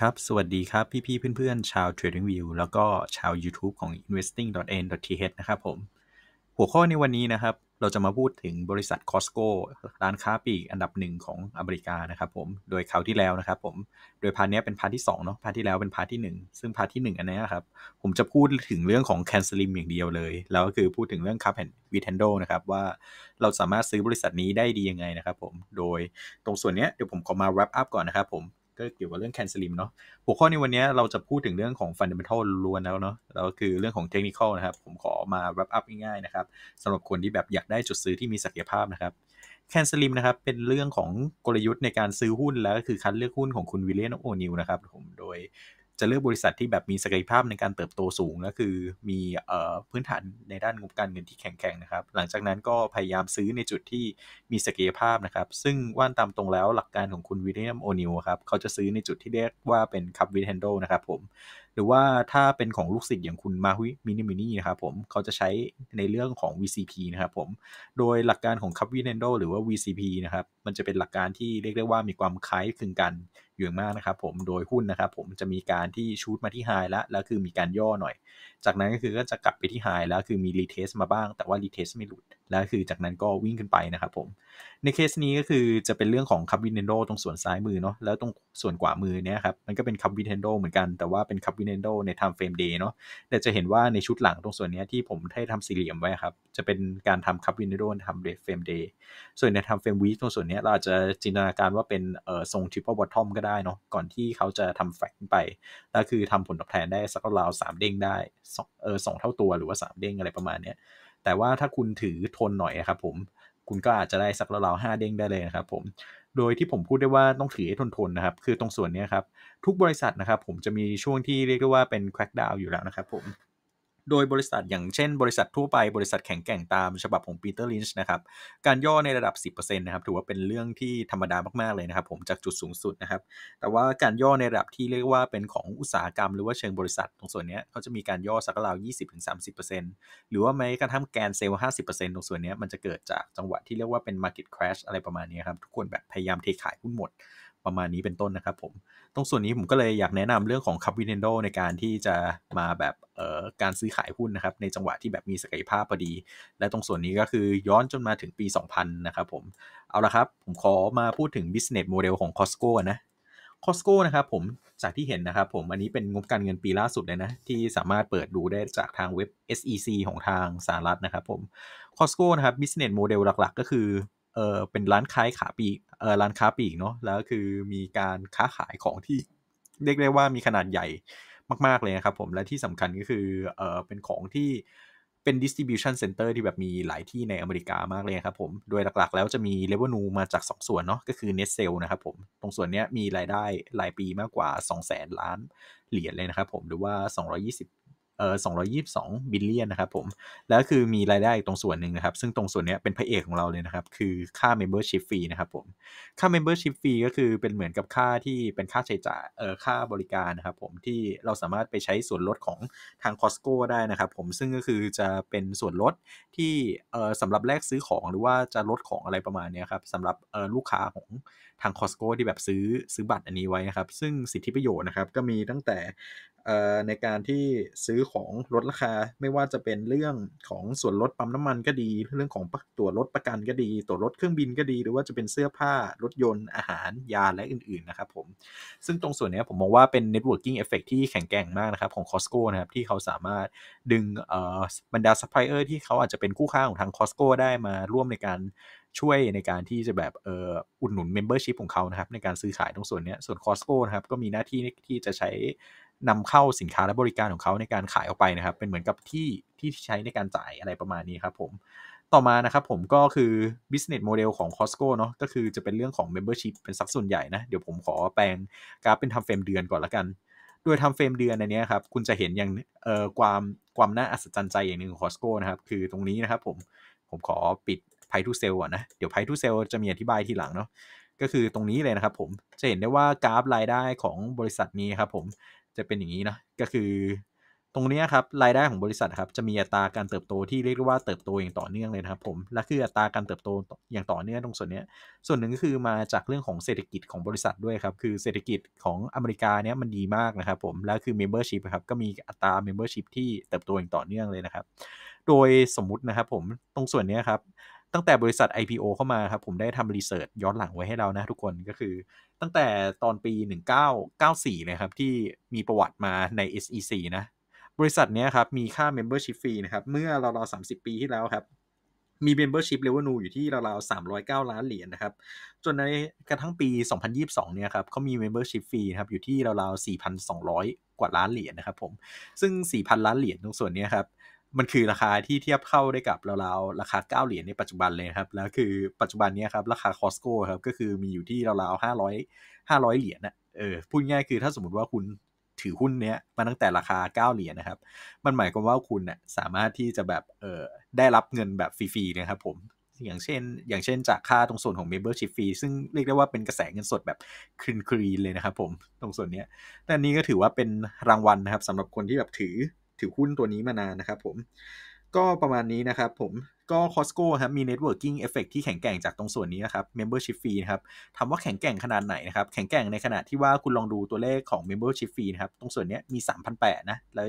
ครับ สวัสดีครับ พี่ ๆ เพื่อนๆ ชาว Trading View แล้วก็ชาว YouTube ของ investing.n.th นะครับผมหัวข้อในวันนี้นะครับ เราจะมาพูดถึงบริษัท Costco ร้านค้าปีกอันดับหนึ่งของอเมริกานะครับผม โดยคราวที่แล้วนะครับผม โดยพาร์ทนี้เป็นพาร์ทที่ 2 เนาะพาร์ทที่แล้วเป็นพาร์ทที่ 1 ซึ่งพาร์ทที่ 1 อันนี้ครับ ผมจะพูดถึงเรื่องของ c a n e l i m อย่างเดียวเลย แล้วก็คือพูดถึงเรื่องคั p แ n d วีเทนโดนะครับว่าเราสามารถซื้อบริษัทนี้ได้ดียังไงนะครับผมโดยตรงส่วนนี้เดี๋ยวผมขอมา wrap up ก่อนนะครับผมก็เกี่ยวกับเรื่องแคนซิลิมเนาะ หัวข้อในวันนี้เราจะพูดถึงเรื่องของฟันเดเมนทัลล้วนแล้วเนาะแล้วคือเรื่องของเทคนิคนะครับ ผมขอมาแรปอัพง่ายๆ นะครับ สำหรับคนที่แบบอยากได้จุดซื้อที่มีศักยภาพนะครับ แคนซิลิมนะครับ เป็นเรื่องของกลยุทธ์ในการซื้อหุ้น แล้วก็คือคัดเลือกหุ้นของคุณวิลเลียน โอนิวนะครับผม โดยจะเลือกบริษัทที่แบบมีศักยภาพในการเติบโตสูงและคือมีพื้นฐานในด้านงบการเงินที่แข็งแกร่งนะครับหลังจากนั้นก็พยายามซื้อในจุดที่มีศักยภาพนะครับ ซึ่งว่านตามตรงแล้วหลักการของคุณวิลเลียมโอนิวครับเขาจะซื้อในจุดที่เรียกว่าเป็นคับวิทแฮนโดนะครับผม หรือว่าถ้าเป็นของลูกศิษย์อย่างคุณมาฮุยมินิมินี่นะครับผมเขาจะใช้ในเรื่องของ VCP นะครับผมโดยหลักการของคับวิทแฮนโดหรือว่า VCP นะครับมันจะเป็นหลักการที่เรียกได้ว่ามีความคล้ายคลึงกันอยู่มากนะครับผม โดยหุ้นนะครับผมจะมีการที่ชูดมาที่ไฮแล้วแล้วคือมีการย่อหน่อย จากนั้นก็คือก็จะกลับไปที่ไฮแล้วคือมีรีเทสมาบ้าง แต่ว่ารีเทสไม่หลุด แล้วคือจากนั้นก็วิ่งขึ้นไปนะครับผม ในเคสนี้ก็คือจะเป็นเรื่องของคับวินเทนโดตรงส่วนซ้ายมือเนาะแล้วตรงส่วนขวามือเนี่ยครับมันก็เป็นคับวินเทนโดเหมือนกันแต่ว่าเป็นคับวินเทนโดในไทม์เฟรมเดย์เนาะแต่จะเห็นว่าในชุดหลังตรงส่วนนี้ที่ผมได้ทำสี่เหลี่ยมไว้ครับจะเป็นการทำคับวินเทนโดทำเฟรมเดย์ส่วนในทำเฟรมวีตรงส่วนนนี้เราอาจจะจินตนาการว่าเป็นเอ่อทรงทริปเปิลบอททอมก็ได้เนาะก่อนที่เขาจะทำแฟกไป ก็คือทำผลตอบแทนได้สักราวสามเด้งได้สองเออสองเท่าตัวหรือว่าสามเด้งอะไรประมาณเนี้ยแต่ว่าถ้าคุณถือทนหน่อยครับผม คุณก็อาจจะได้สักราวห้าเด้งได้เลยนะครับผม โดยที่ผมพูดได้ว่าต้องถือให้ทนทนนะครับคือตรงส่วนนี้ครับ ทุกบริษัทนะครับผมจะมีช่วงที่เรียกได้ว่าเป็นแคว c k ดาวอยู่แล้วนะครับผมโดยบริษัทอย่างเช่นบริษัททั่วไปบริษัทแข่งแก่งตามฉบับของปีเตอร์ลินช์นะครับการย่อในระดับ 10%นะครับถือว่าเป็นเรื่องที่ธรรมดามากๆเลยนะครับ ผมจากจุดสูงสุดนะครับ แต่ว่าการย่อในระดับที่เรียกว่าเป็นของอุตสาหกรรม หรือว่าเชิงบริษัท ตรงส่วนนี้เขาจะมีการย่อสักราว 20-30%หรือว่าแม้กระทั่งแกนเซลล์50%ตรงส่วนนี้มันจะเกิดจากจังหวะที่เรียกว่าเป็น market crash อะไรประมาณนี้ครับทุกคนแบบพยายามเทขายหุ้นหมดประมาณนี้เป็นต้นนะครับผม ตรงส่วนนี้ผมก็เลยอยากแนะนำเรื่องของคับวินเนโดในการที่จะมาแบบเอ่อการซื้อขายหุ้นนะครับ ในจังหวะที่แบบมีศักยภาพพอดี และตรงส่วนนี้ก็คือย้อนจนมาถึงปี 2000 นะครับผม เอาละครับผมขอมาพูดถึง business model ของ Costco นะคอสโก้นะครับผมจากที่เห็นนะครับผม อันนี้เป็นงบการเงินปีล่าสุดเลยนะ ที่สามารถเปิดดูได้จากทางเว็บ SEC ของทางสหรัฐนะครับผมคอสโก้นะครับ business model หลักๆ ก็คือเออเป็นร้านค้าขาปีเออร้านค้าปลีกเนาะแล้วคือมีการค้าขายของที่เรียกได้ว่ามีขนาดใหญ่มากๆเลยนะครับผม และที่สำคัญก็คือเออเป็นของที่เป็น distribution center ที่แบบมีหลายที่ในอเมริกามากเลยครับผมโดยหลักๆแล้วจะมี revenue มาจาก 2 ส่วนเนาะก็คือ net sale นะครับผม ตรงส่วนนี้มีรายได้รายปีมากกว่า 2 0 0 0 0 0 ล้านเหรียญเลยนะครับผมหรือว่า 220เออสองร2 2ิบิลเลียนนะครับผม แล้วคือมีรายได้ตรงส่วนหนึ่งนะครับ ซึ่งตรงส่วนนี้เป็นพระเอกของเราเลยนะครับ คือค่า membership fee นะครับผม ค่า membership fee ก็คือเป็นเหมือนกับค่าที่เป็นค่าใช้จ่ายเออค่าบริการนะครับผม ที่เราสามารถไปใช้ส่วนลดของทาง Costco ได้นะครับผม ซึ่งก็คือจะเป็นส่วนลดที่เออสำหรับแลกซื้อของหรือว่าจะลดของอะไรประมาณนี้ครับสำหรับเออลูกค้าของทาง Costco ที่แบบซื้อซื้อบัตรอันนี้ไว้นะครับ ซึ่งสิทธิประโยชน์นะครับก็มีตั้งแต่ในการที่ซื้อของลดราคาไม่ว่าจะเป็นเรื่องของส่วนลดปั๊มน้ำมันก็ดี เรื่องของตัวลดประกันก็ดีตัวลดเครื่องบินก็ดี หรือว่าจะเป็นเสื้อผ้ารถยนต์อาหารยาและอื่นๆนะครับผมซึ่งตรงส่วนนี้ผมมองว่าเป็น networking effect ที่แข็งแกร่งมากนะครับของ Costco นะครับที่เขาสามารถดึงบรรดาซัพพลายเออร์ที่เขาอาจจะเป็นคู่ค้าของทาง Costco ได้มาร่วมในการช่วยในการที่จะแบบอออุดหนุน membership ของเขานะครับในการซื้อขายตรงส่วนนี้ส่วน Costco นะครับก็มีหน้าที่ที่จะใช้นำเข้าสินค้าและบริการของเขาในการขายออกไปนะครับ เป็นเหมือนกับที่ที่ใช้ในการจ่ายอะไรประมาณนี้ครับผม ต่อมานะครับผมก็คือ business model ของ Costco เนาะก็คือจะเป็นเรื่องของ membership เป็นสักส่วนใหญ่นะ เดี๋ยวผมขอแปลงกราฟเป็นทำเฟรมเดือนก่อนละกันโดยทำเฟรมเดือนในนี้ครับ คุณจะเห็นอย่างเอ่อความความน่าอัศจรรย์ใจอย่างหนึ่งของ Costco นะครับคือตรงนี้นะครับผมผมขอปิดไพทูเซลก่อนนะเดี๋ยวไพทูเซลจะมีอธิบายทีหลังเนาะก็คือตรงนี้เลยนะครับผมจะเห็นได้ว่ากราฟรายได้ของบริษัทนี้ครับผมจะเป็นอย่างนี้นะก็คือ ตรงนี้ครับรายได้ของบริษัทครับจะมีอัตราการเติบโตที่เรียกว่าเติบโตอย่างต่อเนื่องเลยนะครับ ผมและคืออัตราการเติบโตอย่างต่อเนื่อง ตรงส่วนนี้ส่วนหนึ่งก็คือมาจากเรื่องของเศรษฐกิจของบริษัทด้วยครับ คือเศรษฐกิจของอเมริกาเนี้ยมันดีมากนะครับ ผมและคือ membership ครับ ก็มีอัตรา membership ที่เติบโตอย่างต่อเนื่องเลยนะครับ โดยสมมุตินะครับ ผมตรงส่วนนี้ครับตั้งแต่บริษัท IPO เข้ามาครับผมได้ทำรีเสิร์ชย้อนหลังไว้ให้เรานะ ทุกคนก็คือ ตั้งแต่ตอนปี 1994 นะครับที่มีประวัติมาใน SEC นะ บริษัทนี้ครับมีค่า Membership Fee นะครับเมื่อราวๆส0ปีที่แล้วครับ มี Membership Revenue อยู่ที่ราวๆ309 ล้านเหรียญนนะครับจนในกระทั่งปี 2022เนี่ยครับเขามี Membership Fee นะครับอยู่ที่ราวๆ 4,200 กว่าล้านเหรียญนนะครับ ผมซึ่ง 4,000 ล้านเหรียญตรงส่วนนี้ครับมันคือราคาที่เทียบเข้าได้กับ ราวๆราคา 9 เหรียญในปัจจุบันเลยครับ แล้วคือปัจจุบันนี้ครับ ราคาคอสโก้ครับก็คือมีอยู่ที่ราวๆห้าร้อยห้าร้อยเหรียญนะเออพูดง่ายคือถ้าสมมติว่าคุณถือหุ้นเนี้ยมาตั้งแต่ราคา 9 เหรียญนะครับ มันหมายความว่าคุณเนี่ยสามารถที่จะแบบเออได้รับเงินแบบฟรี ๆ นะครับผมอย่างเช่น อย่างเช่นจากค่าตรงส่วนของ membership fee ซึ่งเรียกได้ว่าเป็นกระแสเงินสดแบบคลีนคลีนเลยนะครับผมตรงส่วนนี้แต่นี้ก็ถือว่าเป็นรางวัลนะครับสำหรับคนที่แบบถือถือหุ้นตัวนี้มานานนะครับผม ก็ประมาณนี้นะครับผมก็ Costco ครับมี networking effect ที่แข็งแกร่งจากตรงส่วนนี้นะครับ membership fee นะครับถามว่าแข็งแกร่งขนาดไหนนะครับแข็งแกร่งในขณะที่ว่าคุณลองดูตัวเลขของ membership fee นะครับ ตรงส่วนนี้มี 3,800 นะ แล้ว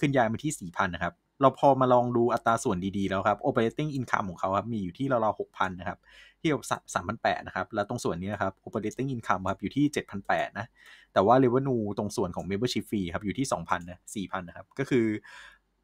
ขึ้นยายมาที่ 4,000 นะครับ เราพอมาลองดูอัตราส่วนดีๆ แล้วครับ operating income ของเขาครับมีอยู่ที่ราวๆ6,000 นะครับเทียบสามพันแปดนะครับ แล้วตรงส่วนนี้นะครับ operating income ครับ อยู่ที่เจ็ดพันแปดนะ แต่ว่า revenue ตรงส่วนของ membership fee ครับ อยู่ที่สองพันนะสี่พันนะครับ ก็คือ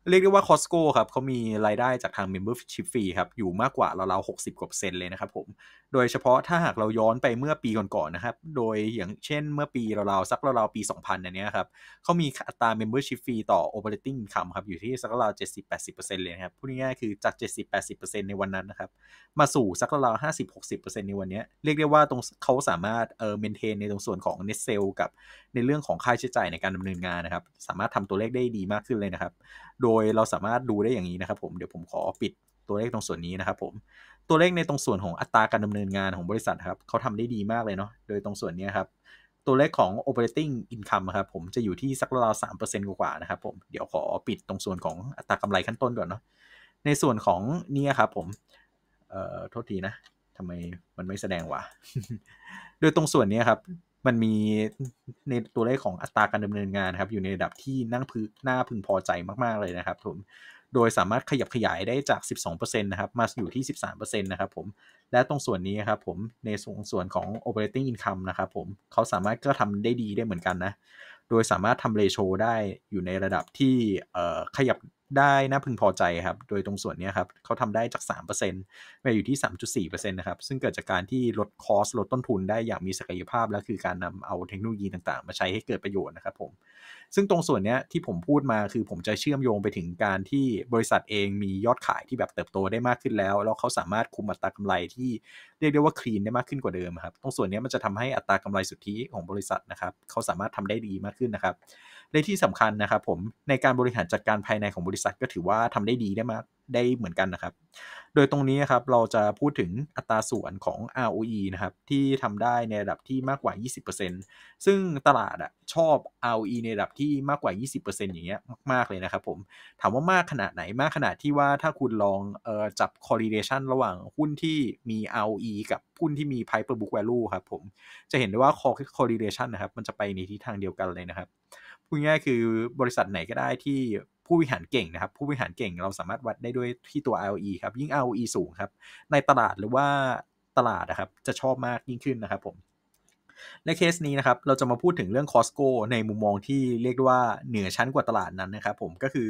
เรียกได้ว่า Costco ครับเขามีรายได้จากทาง Membership Fee ครับ อยู่มากกว่าเราๆหกสิบกว่าเซนต์เลยนะครับผม โดยเฉพาะถ้าหากเราย้อนไปเมื่อปีก่อนๆนนะครับ โดยอย่างเช่นเมื่อปีเราๆสักเราๆปี 2000อันนี้ครับ เขามีอัตรา Membership Fee ต่อ Operating Income ครับอยู่ที่สักเราแๆดสิบเลยนะครับพูดง่ายๆคือ จาก 70-80%ในวันนั้นนะครับ มาสู่สักเราหห้าสสิิบบกเปอร์เซ็นต์ในวันนี้เรียกได้ว่าตรงเขาสามารถเอ่อเมนเทนในตรงส่วนของ Net Sale กับ ในเรื่องของค่าใช้จ่ายในการดำเนินงานนะครับสามารถทำตัวเลขได้ดีมากขึ้นเลยนะครับโดยเราสามารถดูได้อย่างนี้นะครับ ผมเดี๋ยวผมขอปิดตัวเลขตรงส่วนนี้นะครับ ผม ตัวเลขในตรงส่วนของอัตราการดำเนินงานของบริษัทครับเขาทำได้ดีมากเลยเนาะโดยตรงส่วนนี้ครับ ตัวเลขของ operating income ครับ ผมจะอยู่ที่สักราวสามเปอร์เซ็นต์กว่านะครับ ผมเดี๋ยวขอปิดตรงส่วนของอัตรากำไรขั้นต้นก่อนเนาะในส่วนของนี่ครับ ผมเอ่อโทษทีนะทำไมมันไม่แสดงวะโดยตรงส่วนนี้ครับมันมีในตัวเลขของอัตราการดำเนินงานครับ อยู่ในระดับที่นั่งพึหน้าพึงพอใจมากๆเลยนะครับ ผมโดยสามารถขยับขยายได้จาก 12%นะครับมาอยู่ที่ 13%นะครับผม และตรงส่วนนี้ครับผมในส่วนของ operating income นะครับผมเขาสามารถก็ทำได้ดีได้เหมือนกันนะ โดยสามารถทำเรโชได้อยู่ในระดับที่ขยับได้น่าพึงพอใจครับโดยตรงส่วนนี้ครับเขาทำได้จาก3%มาอยู่ที่ 3.4%นะครับซึ่งเกิดจากการที่ลดคอสลดต้นทุนได้อย่างมีศักยภาพ และคือการนำเอาเทคโนโลยีต่างๆ มาใช้ให้เกิดประโยชน์นะครับผมซึ่งตรงส่วนนี้ที่ผมพูดมาคือผมจะเชื่อมโยงไปถึงการที่บริษัทเองมียอดขายที่แบบเติบโตได้มากขึ้นแล้วแล้วเขาสามารถคุมอัตรากำไรที่เรียกได้ว่าคลีนได้มากขึ้นกว่าเดิมครับตรงส่วนนี้มันจะทำให้อัตรากำไรสุทธิของบริษัทนะครับเขาสามารถทำได้ดีมากขึ้นนะครับในที่สำคัญนะครับ ผมในการบริหารจัดการภายในของบริษัทก็ถือว่าทำได้ดีได้มากได้เหมือนกันนะครับ โดยตรงนี้ครับเราจะพูดถึงอัตราส่วนของ ROE นะครับที่ทำได้ในระดับที่มากกว่า 20%ซึ่งตลาดอะชอบ ROE ในระดับที่มากกว่า 20%อย่างเงี้ยมากๆเลยนะครับ ผมถามว่ามากขนาดไหนมากขนาดที่ว่าถ้าคุณลองออจับ correlation ระหว่างหุ้นที่มี ROE กับหุ้นที่มี price per book value ครับผมจะเห็นได้ว่า correlation นะครับ มันจะไปในทิศทางเดียวกันเลยนะครับูดง่ายคือบริษัทไหนก็ได้ที่ผู้บริหารเก่งนะครับ ผู้บริหารเก่งเราสามารถวัดได้ด้วยที่ตัว ROE ครับ ยิ่ง ROE สูงครับ ในตลาดหรือว่าตลาดนะครับจะชอบมากยิ่งขึ้นนะครับผมในเคสนี้นะครับ เราจะมาพูดถึงเรื่องคอสโกในมุมมองที่เรียกว่าเหนือชั้นกว่าตลาดนั้นนะครับผม ก็คือ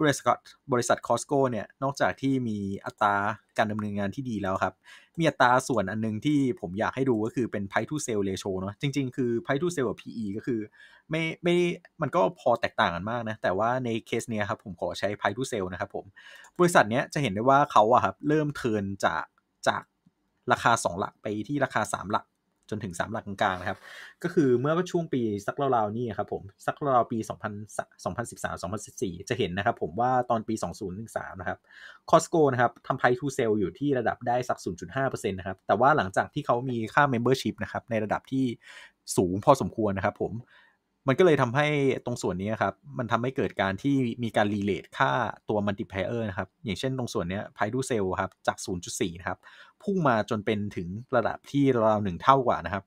บริษัทบริษัทคอสโกเนี่ย นอกจากที่มีอัตราการดำเนินงานที่ดีแล้วครับ มีอัตราส่วนอันนึงที่ผมอยากให้ดูก็คือเป็น price to sale ratio เนาะจริงๆ คือ price to sale กับ PE ก็คือไม่ไม่มันก็พอแตกต่างกันมากนะ แต่ว่าในเคสเนี้ยครับผมขอใช้ price to sale นะครับผม บริษัทเนี้ยจะเห็นได้ว่าเขาอะครับ เริ่มเทินจากจากราคา 2 หลัก ไปที่ราคา 3 หลักจนถึงสามหลักกลางๆนะครับ ก็คือเมื่อช่วงปีสักราว ๆ นี่ครับผม สักราวๆปี 2 0 1 3 2014 จะเห็นนะครับผมว่าตอนปี 2013 นะครับคอสโกนะครับทำไพทูเซลอยู่ที่ระดับได้สัก 0.5%นะครับ แต่ว่าหลังจากที่เขามีค่า Membership นะครับ ในระดับที่สูงพอสมควรนะครับผมมันก็เลยทำให้ตรงส่วนนี้ครับ มันทำให้เกิดการที่มีการรีเลทค่าตัวมัลติเพลเยอร์นะครับอย่างเช่นตรงส่วนนี้ไพดูเซลครับจาก 0.4 นะครับพุ่งมาจนเป็นถึงระดับที่ราวหนึ่งเท่ากว่านะครับ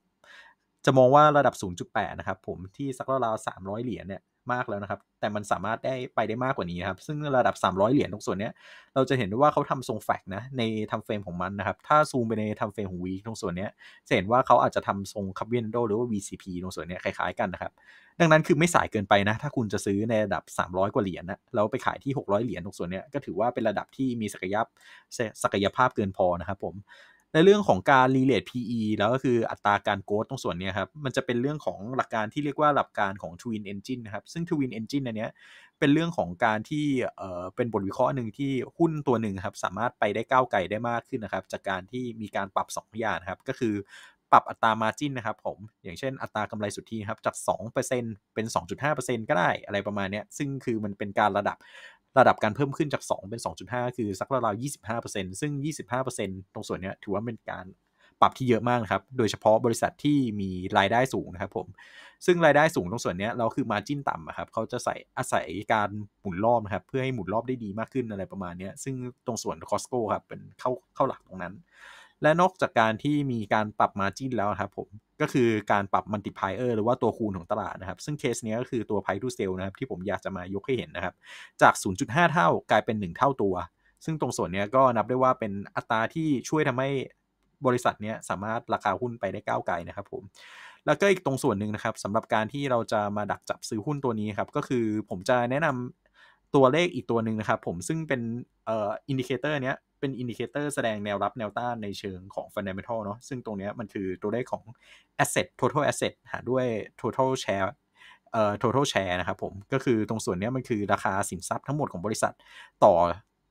จะมองว่าระดับ 0.8 นะครับ ผมที่สักราวๆ 300 เหรียญเนี่ยมากแล้วนะครับ แต่มันสามารถได้ไปได้มากกว่านี้ครับ ซึ่งระดับ 300 เหรียญตรงส่วนนี้เราจะเห็นได้ว่าเขาทำทรงแฟกนะ ในทำเฟรมของมันนะครับ ถ้าซูมไปในทำเฟรมของวีตรงส่วนนี้จะเห็นว่าเขาอาจจะทำทรงคับเวนโดหรือว่า VCP ตรงส่วนนี้คล้ายๆกันนะครับ ดังนั้นคือไม่สายเกินไปนะ ถ้าคุณจะซื้อในระดับ 300 กว่าเหรียญนะแล้วไปขายที่ 600 เหรียญตรงส่วนนี้ก็ถือว่าเป็นระดับที่มียาศักยภาพเกินพอนะครับผมในเรื่องของการรีเลท PE แล้วก็คืออัตราการโกดตรงส่วนนี้ครับมันจะเป็นเรื่องของหลักการที่เรียกว่าหลักการของ Twin Engine นะครับซึ่ง Twin Engine อันนี้เป็นเรื่องของการที่เอ่อเป็นบทวิเคราะห์หนึ่งที่หุ้นตัวหนึ่งครับสามารถไปได้ก้าวไกลได้มากขึ้นนะครับจากการที่มีการปรับ2อย่างครับก็คือปรับอัตรามาจินนะครับผมอย่างเช่นอัตรากำไรสุทธิครับจาก 2%เป็น 2.5%ก็ได้อะไรประมาณนี้ซึ่งคือมันเป็นการระดับระดับการเพิ่มขึ้นจาก 2 เป็น 2.5 คือสักราวๆ25%ซึ่ง 25%ตรงส่วนนี้ถือว่าเป็นการปรับที่เยอะมากนะครับโดยเฉพาะบริษัทที่มีรายได้สูงนะครับผม ซึ่งรายได้สูงตรงส่วนนี้เราคือมาจิ้นต่ำครับเขาจะใส่อาศัยการหมุนรอบนะครับเพื่อให้หมุนรอบได้ดีมากขึ้นอะไรประมาณนี้ซึ่งตรงส่วนคอสโก้ครับเป็นเข้าเข้าหลักตรงนั้นและนอกจากการที่มีการปรับมาจิ้นแล้วครับผมก็คือการปรับมัลติพายเออร์หรือว่าตัวคูณของตลาดนะครับ ซึ่งเคสนี้ก็คือตัวไพ i c e to s นะครับที่ผมอยากจะมายกให้เห็นนะครับ จาก 0.5 เท่ากลายเป็น 1 เท่าตัว ซึ่งตรงส่วนนี้ก็นับได้ว่าเป็นอัตราที่ช่วยทำให้บริษัทนี้สามารถราคาหุ้นไปได้ก้าวไกลนะครับผม แล้วก็อีกตรงส่วนหนึ่งนะครับสำหรับการที่เราจะมาดักจับซื้อหุ้นตัวนี้ครับก็คือผมจะแนะนำตัวเลขอีกตัวหนึ่งนะครับผมซึ่งเป็นเอ่ออินดิเคเตอร์เนี้ยเป็นอินดิเคเตอร์แสดงแนวรับแนวต้านในเชิงของ fundamental เนาะซึ่งตรงนี้มันคือตัวเลขของ asset total asset หาด้วย total share เอ่อ total share นะครับผม ก็คือตรงส่วนนี้มันคือ ราคาสินทรัพย์ทั้งหมดของบริษัทต่อ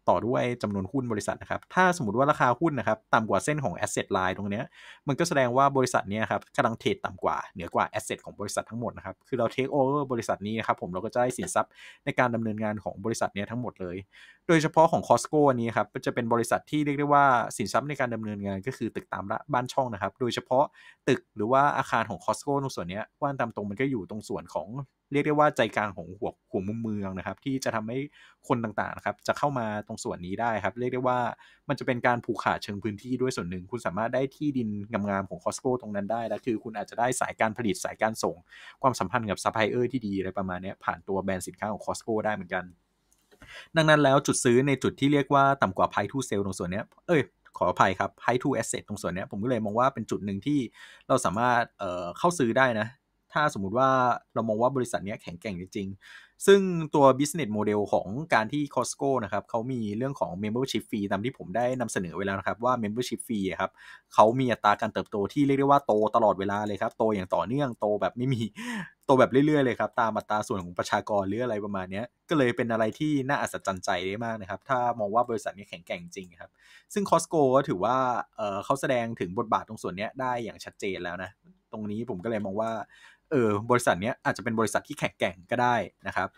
ต่อด้วยจำนวนหุ้นบริษัทนะครับ ถ้าสมมติว่าราคาหุ้นนะครับต่ำกว่าเส้นของ asset line ตรงนี้ มันก็แสดงว่าบริษัทนี้ครับกำลังเทรดต่ำกว่าเหนือกว่า asset ของบริษัททั้งหมดนะครับ คือเรา take over บริษัทนี้นะครับผมเราก็จะได้สินทรัพย์ในการดำเนินงานของบริษัทนี้ทั้งหมดเลย โดยเฉพาะของ Costco นี้ครับจะเป็นบริษัทที่เรียกได้ว่าสินทรัพย์ในการดำเนินงานก็คือตึกตามะบ้านช่องนะครับ โดยเฉพาะตึกหรือว่าอาคารของ Costco ตรงส่วนนี้ว่าตามตรงมันก็อยู่ตรงส่วนของเรียกได้ว่าใจกลางของหัวหัวมุมเมืองนะครับที่จะทำให้คนต่างๆนะครับจะเข้ามาตรงส่วนนี้ได้ครับ เรียกได้ว่ามันจะเป็นการผูกขาดเชิงพื้นที่ด้วยส่วนหนึ่ง คุณสามารถได้ที่ดินงามๆของคอสโก้ตรงนั้นได้ และคือคุณอาจจะได้สายการผลิตสายการส่งความสัมพันธ์กับซัพพลายเออร์ที่ดีอะไรประมาณนี้ผ่านตัวแบรนด์สินค้าของคอสโก้ได้เหมือนกัน ดังนั้นแล้วจุดซื้อในจุดที่เรียกว่าต่ำกว่าไพทูเซลตรงส่วนนี้เอ้ยขออภัยครับไพทูแอสเซทตรงส่วนนี้ผมก็เลยมองว่าเป็นจุดหนึ่งที่เราสามารถเเข้าซื้อได้นะถ้าสมมุติว่าเรามองว่าบริษัทนี้แข็งแกร่งจริงๆซึ่งตัว business model ของการที่ Costco นะครับ เขามีเรื่องของ membership fee ตามที่ผมได้นำเสนอไว้แล้วนะครับ ว่า membership fee ครับ เขามีอัตราการเติบโตที่เรียกได้ว่าโตตลอดเวลาเลยครับ โตอย่างต่อเนื่องโตแบบไม่มี โตแบบเรื่อยๆเลยครับตามอัตราส่วนของประชากร หรืออะไรประมาณนี้ก็เลยเป็นอะไรที่น่าอัศจรรย์ใจได้มากนะครับถ้ามองว่าบริษัทนี้แข็งแกร่งจริงครับ ซึ่ง Costco ก็ถือว่าเเขาแสดงถึงบทบาทตรงส่วนนี้ได้อย่างชัดเจนแล้วนะตรงนี้ผมก็เลยมองว่าเออ บริษัทเนี้ยอาจจะเป็นบริษัทที่แข็งแกร่งก็ได้นะครับ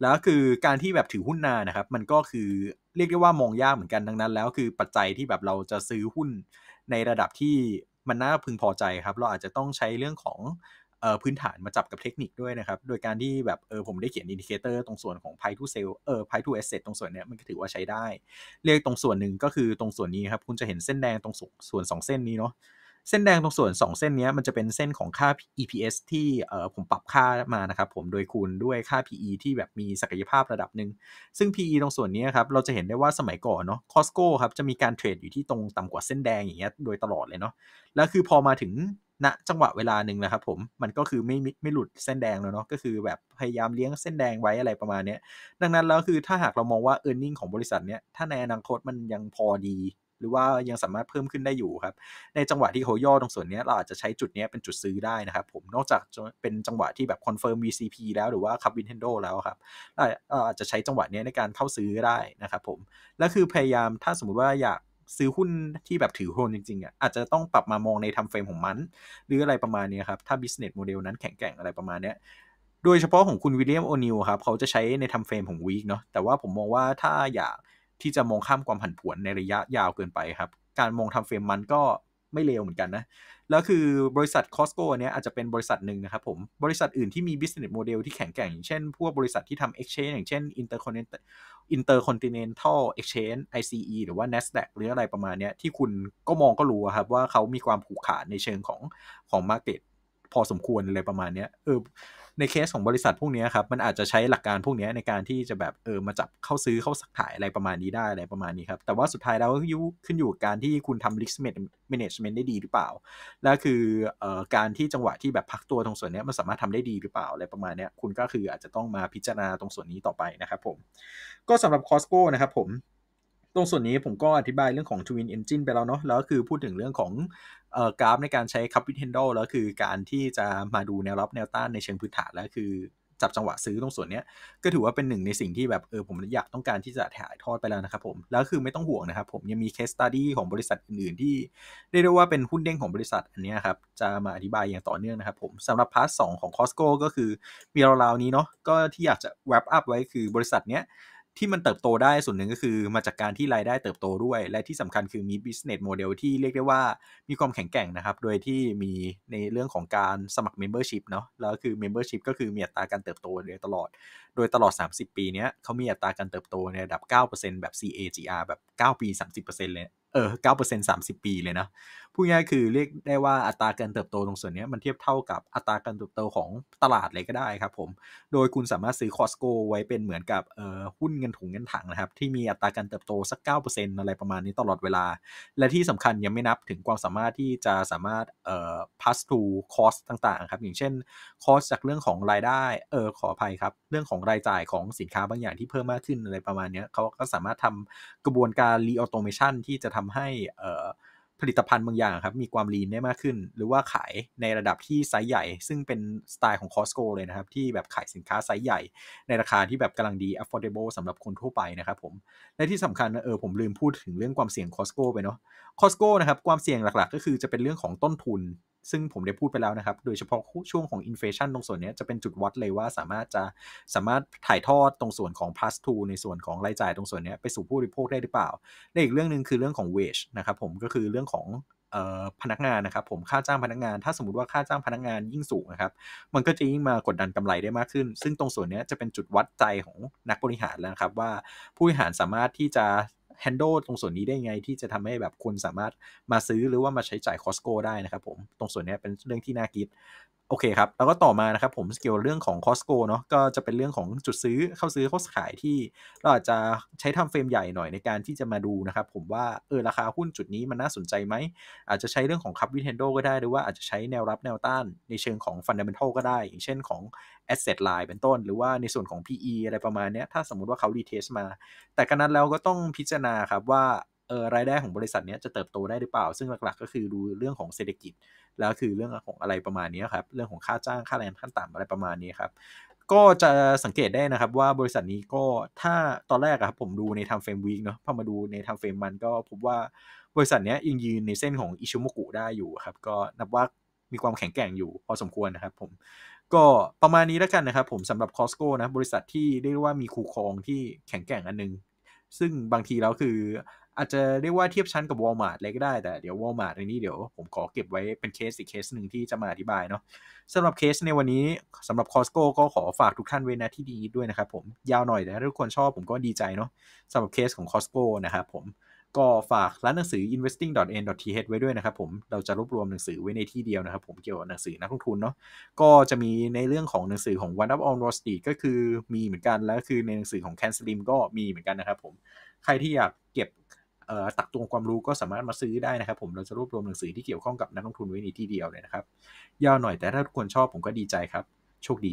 แล้วคือการที่แบบถือหุ้นนานะครับ มันก็คือเรียกได้ว่ามองยากเหมือนกันดังนั้น แล้วคือปัจจัยที่แบบเราจะซื้อหุ้นในระดับที่มันน่าพึงพอใจครับ เราอาจจะต้องใช้เรื่องของเออพื้นฐานมาจับกับเทคนิคด้วยนะครับ โดยการที่แบบเออผมได้เขียนอินดิเคเตอร์ตรงส่วนของ p i ทูเซล l เออ p i ทูเอสเซตรงส่วนเนี้ยมันก็ถือว่าใช้ได้ เรียกตรงส่วนหนึ่งก็คือตรงส่วนนี้ครับ คุณจะเห็นเส้นแดงตรงส่วนสองเส้นนี้เนาะเส้นแดงตรงส่วน 2 เส้นนี้มันจะเป็นเส้นของค่า EPS ที่เออผมปรับค่ามานะครับผมโดยคูณด้วยค่า PE ที่แบบมีศักยภาพระดับหนึ่งซึ่ง PE ตรงส่วนนี้ครับเราจะเห็นได้ว่าสมัยก่อนเนาะคอสโก้ครับจะมีการเทรดอยู่ที่ตรงต่ำกว่าเส้นแดงอย่างเงี้ยโดยตลอดเลยเนาะแล้วคือพอมาถึงณจังหวะเวลาหนึ่งนะครับผม มันก็คือไม่ไม่หลุดเส้นแดงแล้วเนาะก็คือแบบพยายามเลี้ยงเส้นแดงไว้อะไรประมาณนี้ดังนั้นแล้วคือถ้าหากเรามองว่า e a r n i n g ของบริษัทเนี้ยถ้าในอนาคตมันยังพอดีหรือว่ายังสามารถเพิ่มขึ้นได้อยู่ครับในจังหวะที่เขาย่อตรงส่วนนี้เราอาจจะใช้จุดนี้เป็นจุดซื้อได้นะครับผมนอกจากเป็นจังหวะที่แบบคอนเฟิร์ม VCP แล้วหรือว่าคับ Nintendo แล้วครับอาจจะใช้จังหวะนี้ในการเข้าซื้อได้นะครับผมและคือพยายามถ้าสมมติว่าอยากซื้อหุ้นที่แบบถือหุ้นจริงๆอ่ะอาจจะต้องปรับมามองในทำเฟรมของมัน หรืออะไรประมาณนี้ครับถ้า business model นั้นแข็งแกร่งอะไรประมาณนี้โดยเฉพาะของคุณวิลเลียมโอนิวครับเขาจะใช้ในทำเฟรมของวีคเนาะแต่ว่าผมมองว่าถ้าอยากที่จะมองข้ามความผันผวนในระยะยาวเกินไปครับ การมองทำเฟรมมันก็ไม่เลวเหมือนกันนะ แล้วคือบริษัทคอสโก้เนี้ยอาจจะเป็นบริษัทหนึ่งนะครับผม บริษัทอื่นที่มี business model ที่แข็งแกร่ง อย่างเช่นพวกบริษัทที่ทำ exchange อย่างเช่น i n t e r c o n t เน e n t a l intercontinental exchange ICE หรือว่า NASDAQ หรืออะไรประมาณเนี้ยที่คุณก็มองก็รู้ครับว่าเขามีความผูกขาดในเชิงของของ market พอสมควรอะไรประมาณเนี้ยเออในเคสของบริษัทพวกนี้ครับมันอาจจะใช้หลักการพวกนี้ในการที่จะแบบเออมาจับเข้าซื้อเข้าสักขายอะไรประมาณนี้ได้อะไรประมาณนี้ครับแต่ว่าสุดท้ายแล้วยุขึ้นอยู่การที่คุณทำ risk management ได้ดีหรือเปล่าและคือเอ่อการที่จังหวะที่แบบพักตัวตรงส่วนนี้มันสามารถทำได้ดีหรือเปล่าอะไรประมาณนี้คุณก็คืออาจจะต้องมาพิจารณาตรงส่วนนี้ต่อไปนะครับผมก็สำหรับคอสโก้นะครับผม ตรงส่วนนี้ผมก็อธิบายเรื่องของ Twin Engine ไปแล้วเนาะแล้วก็คือพูดถึงเรื่องของกราฟในการใช้คับวิทเฮนโดแล้วคือการที่จะมาดูแนวรับแนวต้านในเชิงพื้นฐานแล้วคือจับจังหวะซื้อตรงส่วนนี้ก็ถือว่าเป็นหนึ่งในสิ่งที่แบบเออผมอยากต้องการที่จะถ่ายทอดไปแล้วนะครับผม แล้วคือไม่ต้องห่วงนะครับผมยังมีเคสตัดี้ของบริษัทอื่นๆ ที่เรียกได้ว่าเป็นหุ้นเด้งของบริษัทอันนี้ครับจะมาอธิบายอย่างต่อเนื่องนะครับผมสำหรับพาร์ทสของคอสโก o ก็คือมีราวๆนี้เนาะก็ที่อยากจะแว a อัพไว้คือบริษัทเนี้ยที่มันเติบโตได้ส่วนหนึ่งก็คือ มาจากการที่รายได้เติบโตด้วย และที่สำคัญคือมี business model ที่เรียกได้ว่ามีความแข็งแกร่งนะครับ โดยที่มีในเรื่องของการสมัคร membership เนาะแล้วคือ membership ก็คือมีอัตราการเติบโตโดยตลอด โดยตลอด 30 ปีนี้เขามีอัตราการเติบโตในระดับ 9%แบบ CAGR แบบ 9 ปี 30%เลยเออเก้าเปอร์เซ็นสามสิบปีเลยนะพูดง่ายคือเรียกได้ว่าอัตราการเติบโตตรงส่วนนี้มันเทียบเท่ากับอัตราการเติบโตของตลาดเลยก็ได้ครับผม โดยคุณสามารถซื้อคอสโกไว้เป็นเหมือนกับเอ่อหุ้นเงินถุงเงินถังนะครับ ที่มีอัตราการเติบโตสัก 9%อะไรประมาณนี้ตลอดเวลา และที่สำคัญยังไม่นับถึงความสามารถที่จะสามารถเอ่อ pass t o คอสต่างๆ ครับอย่างเช่นคอสจากเรื่องของรายได้เออขออภัยครับเรื่องของรายจ่ายของสินค้าบางอย่างที่เพิ่มมากขึ้นอะไรประมาณนี้เขาก็สามารถทำกระบวนการรีออโตเมชันที่จะทำทำให้ผลิตภัณฑ์บางอย่างครับมีความลีนได้มากขึ้น หรือว่าขายในระดับที่ไซส์ใหญ่ ซึ่งเป็นสไตล์ของ Costco เลยนะครับ ที่แบบขายสินค้าไซส์ใหญ่ ในราคาที่แบบกำลังดี affordable สำหรับคนทั่วไปนะครับผมและที่สำคัญเออผมลืมพูดถึงเรื่องความเสี่ยง Costco ไปเนาะ Costco นะครับ ความเสี่ยงหลักๆก็คือจะเป็นเรื่องของต้นทุนซึ่งผมได้พูดไปแล้วนะครับ โดยเฉพาะช่วงของอินเฟชันตรงส่วนนี้จะเป็นจุดวัดเลยว่า สามารถจะสามารถถ่ายทอดตรงส่วนของ plus two ในส่วนของรายจ่ายตรงส่วนนี้ไปสู่ผู้บริโภคได้หรือเปล่า และอีกเรื่องหนึ่งคือเรื่องของ wage นะครับผมก็คือเรื่องของพนักงานนะครับผมค่าจ้างพนักงาน ถ้าสมมติว่าค่าจ้างพนักงานยิ่งสูงนะครับมันก็จะยิ่งมากดดันกำไรได้มากขึ้น ซึ่งตรงส่วนนี้จะเป็นจุดวัดใจของนักบริหารแล้วครับว่าผู้บริหารสามารถที่จะฮนด์ตรงส่วนนี้ได้ไง ที่จะทำให้แบบคุณสามารถมาซื้อ หรือว่ามาใช้จ่ายคอสโก้ได้นะครับผมตรงส่วนนี้เป็นเรื่องที่น่าคิดโอเคครับแล้วก็ต่อมานะครับผมเกี่ยวเรื่องของคอสโกเนาะก็จะเป็นเรื่องของจุดซื้อเข้าซื้อเข้าขายที่ เราอาจจะใช้ทำเฟรมใหญ่หน่อยในการที่จะมาดูนะครับ ผมว่าเออราคาหุ้นจุดนี้มันน่าสนใจไหม อาจจะใช้เรื่องของคับวิเทนโดก็ได้ หรือว่าอาจจะใช้แนวรับแนวต้านในเชิงของฟันเดเมนทัลก็ได้อย่างเช่นของแอสเซทไลน์เป็นต้น หรือว่าในส่วนของ PE อะไรประมาณนี้ถ้าสมมติว่าเขารีเทสมา แต่กันนั้นแล้วก็ต้องพิจารณาครับว่าออรายได้ของบริษัทนี้จะเติบโตได้หรือเปล่า ซึ่งหลักๆ ก็คือดูเรื่องของเศรษฐกิจ แล้วคือเรื่องของอะไรประมาณนี้ครับเรื่องของค่าจ้างค่าแรงขั้นต่ำอะไรประมาณนี้ครับ ก็จะสังเกตได้นะครับว่าบริษัทนี้ก็ถ้าตอนแรกครับผมดูในทำเฟรมวีคเนาะพอมาดูในทำเฟรมมันก็พบว่าบริษัทนี้ยังยืนในเส้นของอิชิโมกุได้อยู่ครับ ก็นับว่ามีความแข็งแกร่งอยู่พอสมควรนะครับผมก็ประมาณนี้แล้วกันนะครับ ผมสำหรับคอสโก้นะบริษัทที่เรียกว่ามีคู่ครองที่แข็งแกร่งอันนึง ซึ่งบางทีแล้วคืออาจจะเรียกว่าเทียบชั้นกับ Walmart เลยก็ได้ แต่เดี๋ยว Walmart ในนี้เดี๋ยวผมขอเก็บไว้เป็นเคสอีกเคสหนึ่งที่จะมาอธิบายเนาะสำหรับเคสในวันนี้สำหรับ Costco ก็ขอฝากทุกท่านเว้นะที่ดีด้วยนะครับผมยาวหน่อยแต่ทุกคนชอบผมก็ดีใจเนาะสำหรับเคสของ Costco นะครับผมก็ฝากร้านหนังสือ investing.n.th ไว้ด้วยนะครับผมเราจะรวบรวมหนังสือไว้ในที่เดียวนะครับผมเกี่ยวกับหนังสือนักลงทุนเนาะก็จะมีในเรื่องของหนังสือของ One Up on Wall Street ก็คือมีเหมือนกันแล้วคือในหนังสือของ Can Slim ก็มีเหมือนกันนะครับผมใครที่อยากเก็บตักตวงความรู้ก็สามารถมาซื้อได้นะครับผม เราจะรวบรวมหนังสือที่เกี่ยวข้องกับนักลงทุนไว้ในที่เดียวเลยนะครับยาวหน่อยแต่ถ้าทุกคนชอบผมก็ดีใจครับ โชคดี